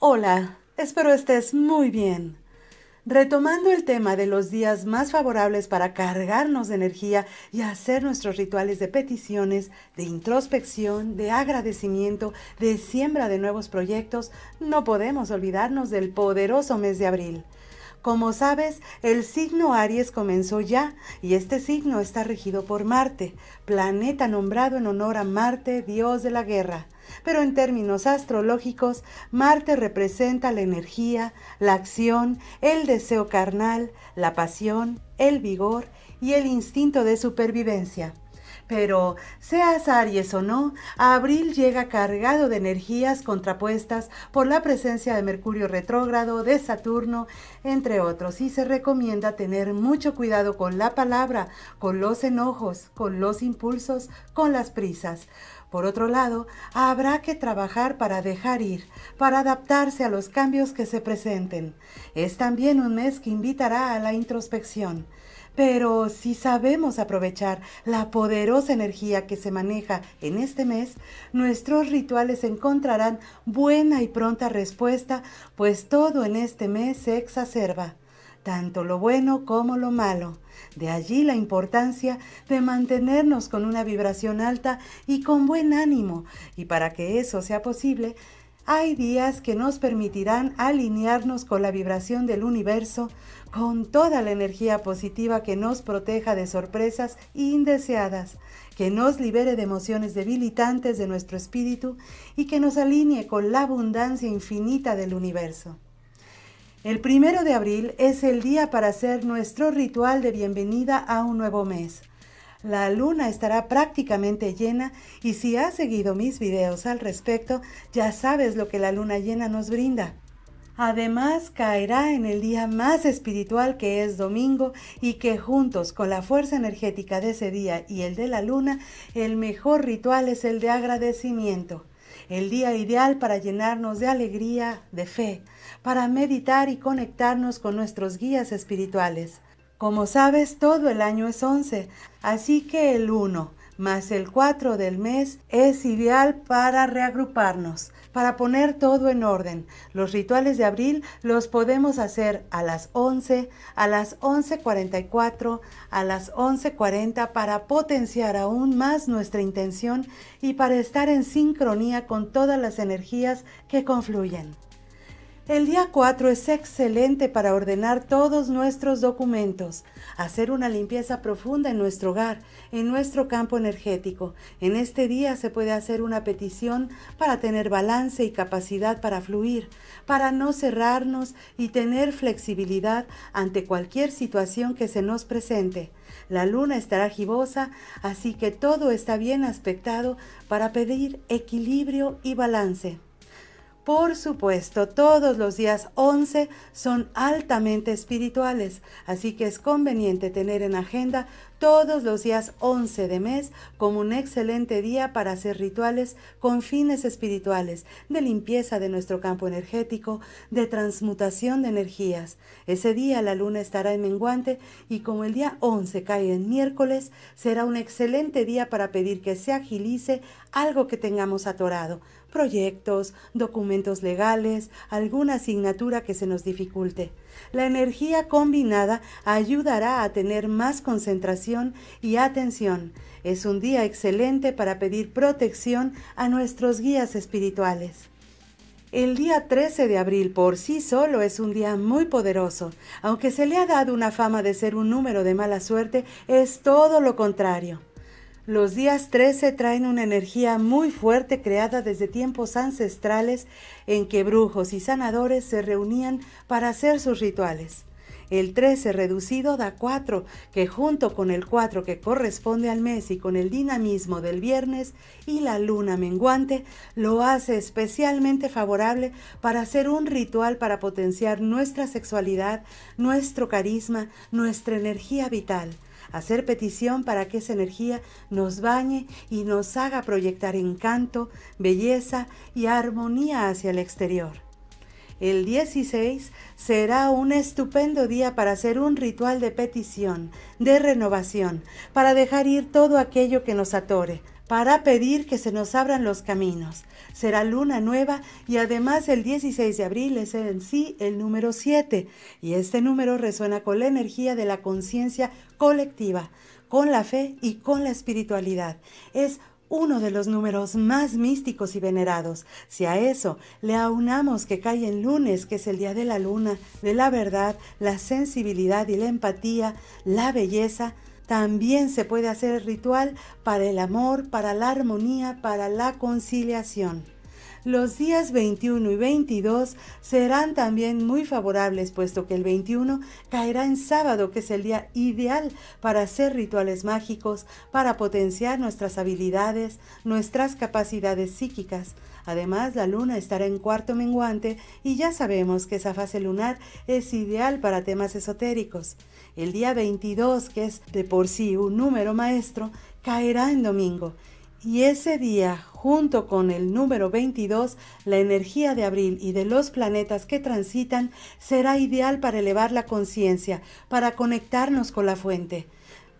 Hola, espero estés muy bien. Retomando el tema de los días más favorables para cargarnos de energía y hacer nuestros rituales de peticiones, de introspección, de agradecimiento, de siembra de nuevos proyectos, no podemos olvidarnos del poderoso mes de abril. Como sabes, el signo Aries comenzó ya y este signo está regido por Marte, planeta nombrado en honor a Marte, dios de la guerra. Pero en términos astrológicos, Marte representa la energía, la acción, el deseo carnal, la pasión, el vigor y el instinto de supervivencia. Pero, seas Aries o no, abril llega cargado de energías contrapuestas por la presencia de Mercurio retrógrado, de Saturno, entre otros, y se recomienda tener mucho cuidado con la palabra, con los enojos, con los impulsos, con las prisas. Por otro lado, habrá que trabajar para dejar ir, para adaptarse a los cambios que se presenten. Es también un mes que invitará a la introspección. Pero si sabemos aprovechar la poderosa energía que se maneja en este mes, nuestros rituales encontrarán buena y pronta respuesta, pues todo en este mes se exacerba, tanto lo bueno como lo malo. De allí la importancia de mantenernos con una vibración alta y con buen ánimo. Y para que eso sea posible, hay días que nos permitirán alinearnos con la vibración del universo, con toda la energía positiva que nos proteja de sorpresas indeseadas, que nos libere de emociones debilitantes de nuestro espíritu y que nos alinee con la abundancia infinita del universo. El primero de abril es el día para hacer nuestro ritual de bienvenida a un nuevo mes. La luna estará prácticamente llena y si has seguido mis videos al respecto, ya sabes lo que la luna llena nos brinda. Además, caerá en el día más espiritual que es domingo y que juntos con la fuerza energética de ese día y el de la luna, el mejor ritual es el de agradecimiento. El día ideal para llenarnos de alegría, de fe, para meditar y conectarnos con nuestros guías espirituales. Como sabes, todo el año es 11, así que el 1 más el 4 del mes es ideal para reagruparnos, para poner todo en orden. Los rituales de abril los podemos hacer a las 11, a las 11.44, a las 11.40 para potenciar aún más nuestra intención y para estar en sincronía con todas las energías que confluyen. El día 4 es excelente para ordenar todos nuestros documentos, hacer una limpieza profunda en nuestro hogar, en nuestro campo energético. En este día se puede hacer una petición para tener balance y capacidad para fluir, para no cerrarnos y tener flexibilidad ante cualquier situación que se nos presente. La luna estará gibosa, así que todo está bien aspectado para pedir equilibrio y balance. Por supuesto, todos los días 11 son altamente espirituales, así que es conveniente tener en agenda todos los días 11 de mes como un excelente día para hacer rituales con fines espirituales, de limpieza de nuestro campo energético, de transmutación de energías. Ese día la luna estará en menguante y como el día 11 cae en miércoles, será un excelente día para pedir que se agilice algo que tengamos atorado, proyectos, documentos legales, alguna asignatura que se nos dificulte. La energía combinada ayudará a tener más concentración y atención. Es un día excelente para pedir protección a nuestros guías espirituales. El día 13 de abril por sí solo es un día muy poderoso. Aunque se le ha dado una fama de ser un número de mala suerte, es todo lo contrario. Los días 13 traen una energía muy fuerte creada desde tiempos ancestrales en que brujos y sanadores se reunían para hacer sus rituales. El 13 reducido da 4, que junto con el 4 que corresponde al mes y con el dinamismo del viernes y la luna menguante, lo hace especialmente favorable para hacer un ritual para potenciar nuestra sexualidad, nuestro carisma, nuestra energía vital hacer petición para que esa energía nos bañe y nos haga proyectar encanto, belleza y armonía hacia el exterior. El 16 será un estupendo día para hacer un ritual de petición, de renovación, para dejar ir todo aquello que nos atore, para pedir que se nos abran los caminos. Será luna nueva y además el 16 de abril es en sí el número 7 y este número resuena con la energía de la conciencia colectiva, con la fe y con la espiritualidad. Es uno de los números más místicos y venerados. Si a eso le aunamos que cae el lunes, que es el día de la luna, de la verdad, la sensibilidad y la empatía, la belleza, también se puede hacer ritual para el amor, para la armonía, para la conciliación. Los días 21 y 22 serán también muy favorables, puesto que el 21 caerá en sábado, que es el día ideal para hacer rituales mágicos, para potenciar nuestras habilidades, nuestras capacidades psíquicas. Además, la luna estará en cuarto menguante y ya sabemos que esa fase lunar es ideal para temas esotéricos. El día 22, que es de por sí un número maestro, caerá en domingo y ese día, junto con el número 22, la energía de abril y de los planetas que transitan será ideal para elevar la conciencia, para conectarnos con la fuente.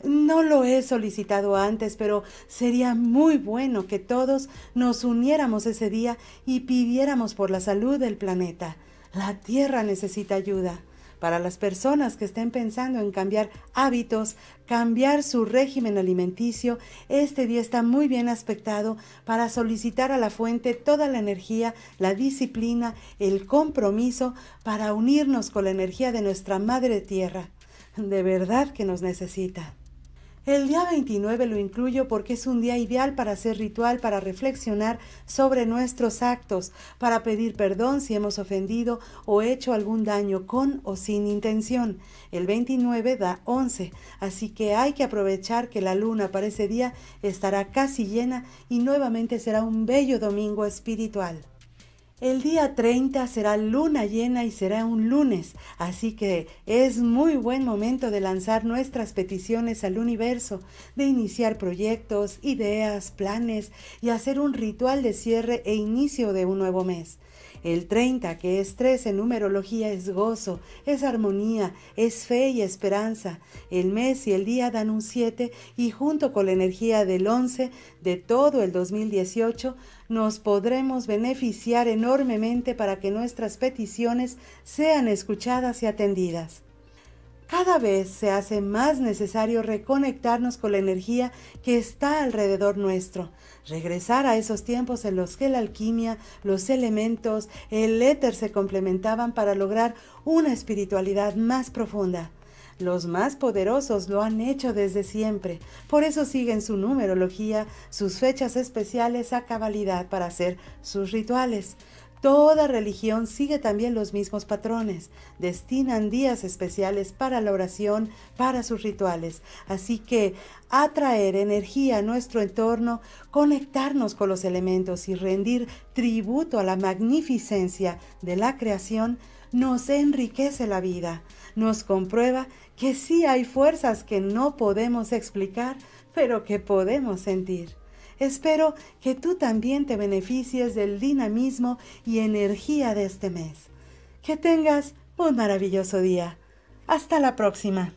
No lo he solicitado antes, pero sería muy bueno que todos nos uniéramos ese día y pidiéramos por la salud del planeta. La Tierra necesita ayuda. Para las personas que estén pensando en cambiar hábitos, cambiar su régimen alimenticio, este día está muy bien aspectado para solicitar a la fuente toda la energía, la disciplina, el compromiso para unirnos con la energía de nuestra Madre Tierra. De verdad que nos necesita. El día 29 lo incluyo porque es un día ideal para hacer ritual, para reflexionar sobre nuestros actos, para pedir perdón si hemos ofendido o hecho algún daño con o sin intención. El 29 da 11, así que hay que aprovechar que la luna para ese día estará casi llena y nuevamente será un bello domingo espiritual. El día 30 será luna llena y será un lunes, así que es muy buen momento de lanzar nuestras peticiones al universo, de iniciar proyectos, ideas, planes y hacer un ritual de cierre e inicio de un nuevo mes. El 30, que es 3 en numerología, es gozo, es armonía, es fe y esperanza. El mes y el día dan un 7 y junto con la energía del 11 de todo el 2018, nos podremos beneficiar enormemente para que nuestras peticiones sean escuchadas y atendidas. Cada vez se hace más necesario reconectarnos con la energía que está alrededor nuestro, regresar a esos tiempos en los que la alquimia, los elementos, el éter se complementaban para lograr una espiritualidad más profunda. Los más poderosos lo han hecho desde siempre, por eso siguen su numerología, sus fechas especiales a cabalidad para hacer sus rituales. Toda religión sigue también los mismos patrones. Destinan días especiales para la oración, para sus rituales. Así que atraer energía a nuestro entorno, conectarnos con los elementos y rendir tributo a la magnificencia de la creación nos enriquece la vida. Nos comprueba que sí hay fuerzas que no podemos explicar, pero que podemos sentir. Espero que tú también te beneficies del dinamismo y energía de este mes. Que tengas un maravilloso día. Hasta la próxima.